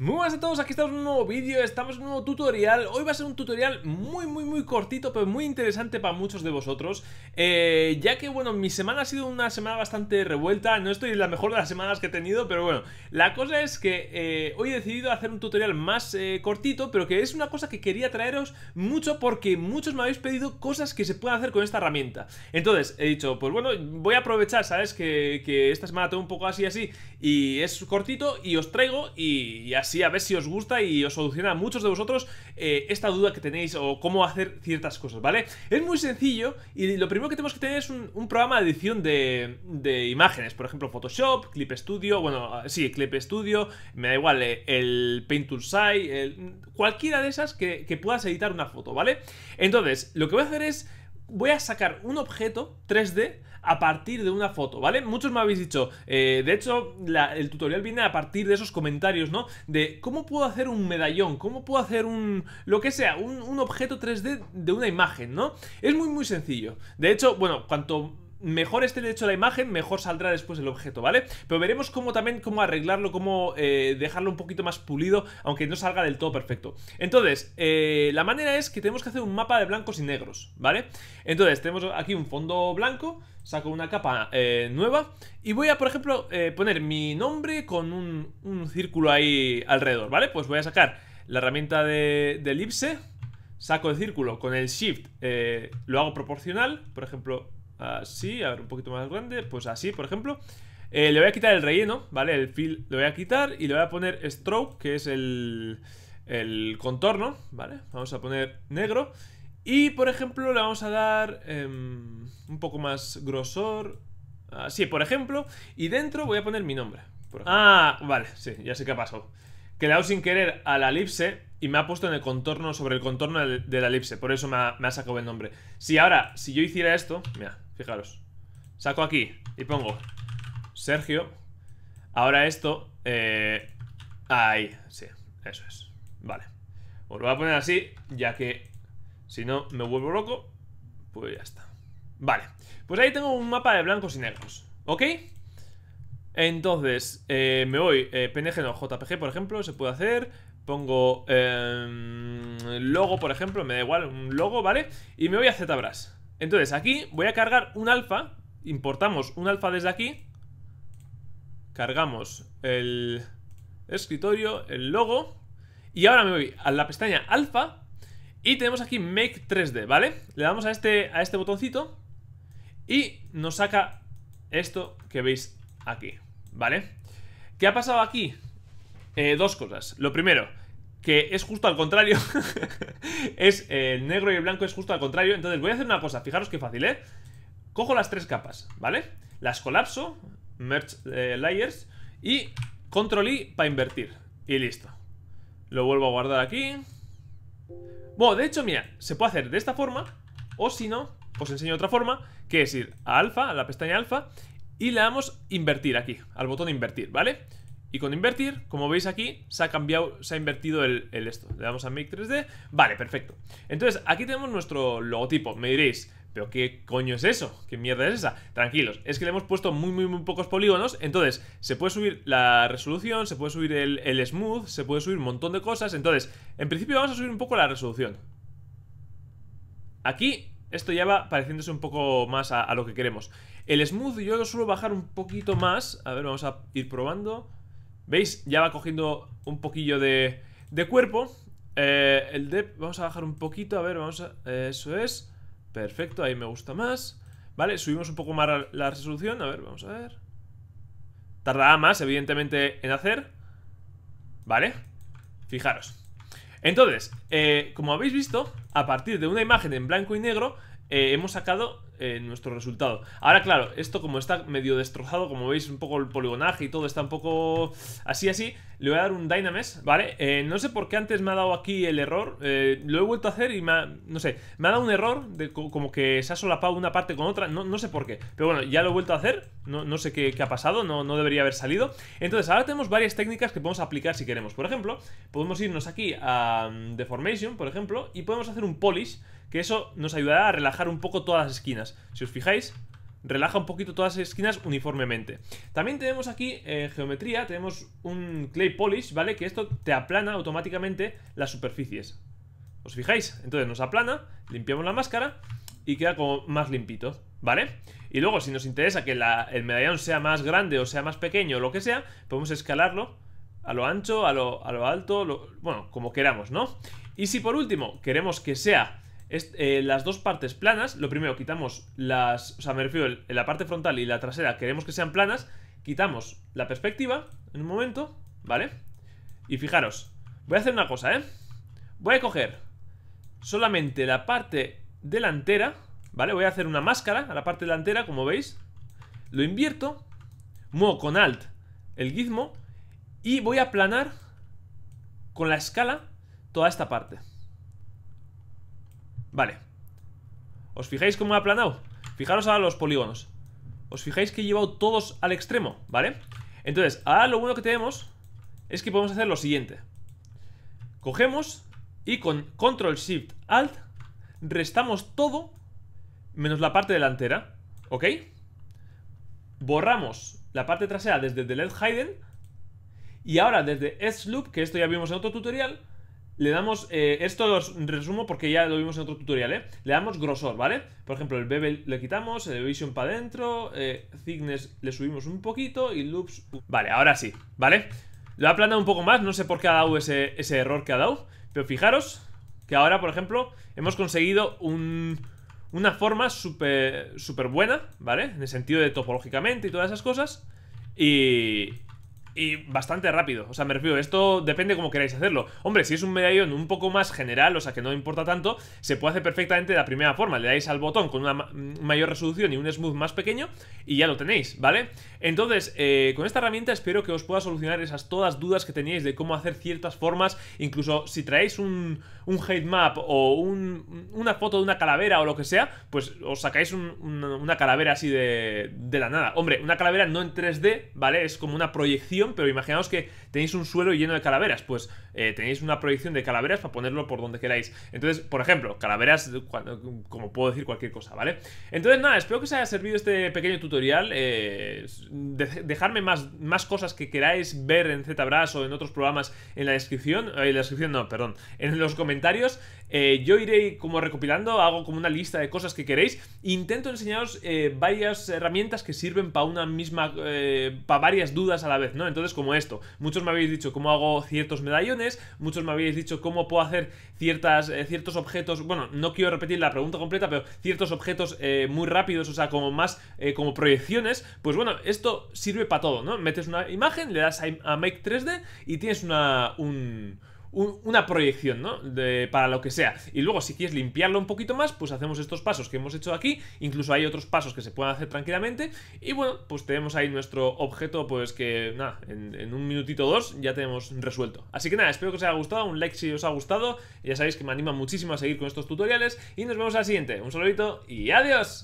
Muy buenas a todos, aquí estamos en un nuevo vídeo, estamos en un nuevo tutorial Hoy va a ser un tutorial muy muy muy cortito pero muy interesante para muchos de vosotros eh, Ya que bueno, mi semana ha sido una semana bastante revuelta No estoy en la mejor de las semanas que he tenido, pero bueno La cosa es que eh, hoy he decidido hacer un tutorial más eh, cortito Pero que es una cosa que quería traeros mucho porque muchos me habéis pedido cosas que se puedan hacer con esta herramienta Entonces he dicho, pues bueno, voy a aprovechar, ¿sabes? Que, esta semana tengo un poco así así Y es cortito y os traigo y así a ver si os gusta y os soluciona a muchos de vosotros eh, esta duda que tenéis o cómo hacer ciertas cosas, ¿vale? Es muy sencillo y lo primero que tenemos que tener es un, programa de edición de, imágenes, por ejemplo Photoshop, Clip Studio, bueno, ah, sí, Clip Studio, me da igual, eh, el Paint Tool Side. cualquiera de esas que, que puedas editar una foto, ¿vale? Entonces, lo que voy a hacer es, voy a sacar un objeto 3D a partir de una foto, ¿vale? Muchos me habéis dicho, eh, de hecho, el tutorial viene a partir de esos comentarios, ¿no? De cómo puedo hacer un medallón, cómo puedo hacer un, lo que sea, un, un objeto 3D de una imagen, ¿no? Es muy, muy sencillo. De hecho, bueno, cuanto mejor esté hecho la imagen, mejor saldrá después el objeto, ¿vale? Pero veremos cómo también, cómo arreglarlo, cómo eh, dejarlo un poquito más pulido, aunque no salga del todo perfecto. Entonces, eh, la manera es que tenemos que hacer un mapa de blancos y negros, ¿vale? Entonces, tenemos aquí un fondo blanco, saco una capa eh, nueva y voy a, por ejemplo, poner mi nombre con un, círculo ahí alrededor, ¿vale? Pues voy a sacar la herramienta de, de elipse, saco el círculo con el shift, lo hago proporcional, por ejemplo, Así, a ver, un poquito más grande Pues así, por ejemplo eh, Le voy a quitar el relleno, ¿vale? El fill lo voy a quitar y le voy a poner stroke Que es el, el contorno, ¿vale? Vamos a poner negro Y, por ejemplo, le vamos a dar em, un poco más grosor Así, ah, por ejemplo Y dentro voy a poner mi nombre Ah, vale, sí, ya sé qué ha pasado que le sin querer a la elipse y me ha puesto en el contorno, sobre el contorno de la elipse. Por eso me ha, me ha, sacado el nombre. Si ahora, si yo hiciera esto, mira, Fijaros. Saco aquí y pongo Sergio. Ahora esto... Eh, ahí, sí, eso es. Vale. Os lo voy a poner así, ya que si no me vuelvo loco, pues ya está. Vale. Pues ahí tengo un mapa de blancos y negros. ¿Ok? Entonces, eh, me voy. Eh, PNG no, JPG, por ejemplo, se puede hacer. Pongo eh, logo, por ejemplo, me da igual, un logo, ¿vale? Y me voy a ZBrush. Entonces aquí voy a cargar un alfa Importamos un alfa desde aquí Cargamos el escritorio, el logo Y ahora me voy a la pestaña alfa Y tenemos aquí make 3D, ¿vale? Le damos a este, a este botoncito Y nos saca esto que veis aquí, ¿vale? ¿Qué ha pasado aquí? Eh, dos cosas Lo primero, que es justo al contrario. es el eh, negro y el blanco es justo al contrario. Entonces voy a hacer una cosa, fijaros qué fácil, ¿eh? Cojo las tres capas, ¿vale? Las colapso, merge eh, layers y control I para invertir. Y listo. Lo vuelvo a guardar aquí. Bueno, de hecho, mira, se puede hacer de esta forma o si no, os enseño otra forma, que es ir a alfa, a la pestaña alfa y le damos invertir aquí, al botón invertir, ¿vale? vale y con invertir, como veis aquí, se ha cambiado, se ha invertido el, esto. Le damos a Make 3D. Vale, perfecto. Entonces, aquí tenemos nuestro logotipo. Me diréis, ¿Pero qué coño es eso? ¿Qué mierda es esa? Tranquilos, es que le hemos puesto muy, muy, muy pocos polígonos. Entonces, se puede subir la resolución, se puede subir el, smooth, se puede subir un montón de cosas. Entonces, en principio vamos a subir un poco la resolución. Aquí, esto ya va pareciéndose un poco más a lo que queremos. El smooth yo lo suelo bajar un poquito más. A ver, vamos a ir probando. ¿Veis? Ya va cogiendo un poquillo de, cuerpo. Eh, el dep vamos a bajar un poquito. A ver, vamos a... Eh, eso es. Perfecto, ahí me gusta más. Vale, subimos un poco más la resolución. A ver, vamos a ver. Tardará más, evidentemente, en hacer. Vale. Fijaros. Entonces, eh, como habéis visto, a partir de una imagen en blanco y negro, hemos sacado en eh, nuestro resultado. Ahora, claro, esto como está medio destrozado, como veis, un poco el poligonaje y todo está un poco así, así, le voy a dar un Dynamesh, ¿vale? Eh, no sé por qué antes me ha dado aquí el error. Eh, lo he vuelto a hacer y me ha, no sé, me ha dado un error como que se ha solapado una parte con otra. No, sé por qué. Pero bueno, ya lo he vuelto a hacer. No, sé qué, ha pasado, no, debería haber salido. Entonces, ahora tenemos varias técnicas que podemos aplicar si queremos. Por ejemplo, podemos irnos aquí a mm, Deformation, por ejemplo, y podemos hacer un polish, que eso nos ayudará a relajar un poco todas las esquinas. Si os fijáis, relaja un poquito todas las esquinas uniformemente. También tenemos aquí en eh, geometría, tenemos un clay polish, ¿vale? Que esto te aplana automáticamente las superficies. ¿Os fijáis? Entonces nos aplana, limpiamos la máscara y queda como más limpito, ¿vale? Y luego si nos interesa que el medallón sea más grande o sea más pequeño o lo que sea, podemos escalarlo a lo ancho, a lo, alto, bueno, como queramos, ¿no? Y si por último queremos que sea eh, las dos partes planas, lo primero, quitamos las... O sea, me refiero, en la parte frontal y la trasera queremos que sean planas, quitamos la perspectiva, en un momento, ¿vale? Y fijaros, voy a hacer una cosa, ¿eh? Voy a coger solamente la parte delantera, ¿vale? Voy a hacer una máscara a la parte delantera, como veis. Lo invierto, muevo con Alt el gizmo y voy a aplanar con la escala toda esta parte. Vale ¿Os fijáis cómo ha aplanado? Fijaros ahora los polígonos Os fijáis que he llevado todos al extremo, ¿vale? Entonces, ahora lo bueno que tenemos Es que podemos hacer lo siguiente Cogemos Y con Control Shift Alt Restamos todo Menos la parte delantera ¿Ok? Borramos la parte trasera desde Delete Hidden Y ahora desde Edge Loop Que esto ya vimos en otro tutorial le damos, eh, esto los resumo porque ya lo vimos en otro tutorial, ¿eh? Le damos grosor, ¿vale? Por ejemplo, el bevel le quitamos, el vision para adentro, eh, thickness le subimos un poquito y loops... Vale, ahora sí, ¿vale? Lo he aplanado un poco más, no sé por qué ha dado ese, error que ha dado, pero fijaros que ahora, por ejemplo, hemos conseguido un, una forma súper super buena, ¿vale? En el sentido de topológicamente y todas esas cosas. Y, y bastante rápido. O sea, me refiero, esto depende cómo queráis hacerlo. Hombre, si es un medallón un poco más general, o sea, que no importa tanto, se puede hacer perfectamente de la primera forma. Le dais al botón con una mm, mayor resolución y un smooth más pequeño y ya lo tenéis, ¿vale? Entonces, eh, con esta herramienta espero que os pueda solucionar esas todas dudas que teníais de cómo hacer ciertas formas. Incluso si traéis un, un hate map o un, una foto de una calavera o lo que sea, pues os sacáis una, calavera así de, de la nada. Hombre, una calavera no en 3D, ¿vale? Es como una proyección pero imaginaos que tenéis un suelo lleno de calaveras, pues eh, tenéis una proyección de calaveras para ponerlo por donde queráis. Entonces, por ejemplo, calaveras, como puedo decir cualquier cosa, ¿vale? Entonces, nada, espero que os haya servido este pequeño tutorial. Eh, dejarme más, más cosas que queráis ver en ZBrush o en otros programas en la descripción, eh, en la descripción no, perdón, en los comentarios. Eh, yo iré como recopilando, hago como una lista de cosas que queréis. Intento enseñaros eh, varias herramientas que sirven para una misma, eh, para varias dudas a la vez, ¿no? Entonces como esto, muchos me habéis dicho cómo hago ciertos medallones, muchos me habéis dicho cómo puedo hacer ciertas, ciertos objetos, bueno, no quiero repetir la pregunta completa, pero ciertos objetos muy rápidos, o sea, como más, como proyecciones, pues bueno, esto sirve para todo, ¿no? Metes una imagen, le das a, a Make 3D y tienes una, un una proyección, ¿no? para lo que sea. Y luego, si quieres limpiarlo un poquito más, pues hacemos estos pasos que hemos hecho aquí. Incluso hay otros pasos que se pueden hacer tranquilamente. Y bueno, pues tenemos ahí nuestro objeto, pues que nada, en, en un minutito o dos ya tenemos resuelto. Así que nada, espero que os haya gustado, un like si os ha gustado. Ya sabéis que me anima muchísimo a seguir con estos tutoriales. Y nos vemos al siguiente. Un saludito y adiós.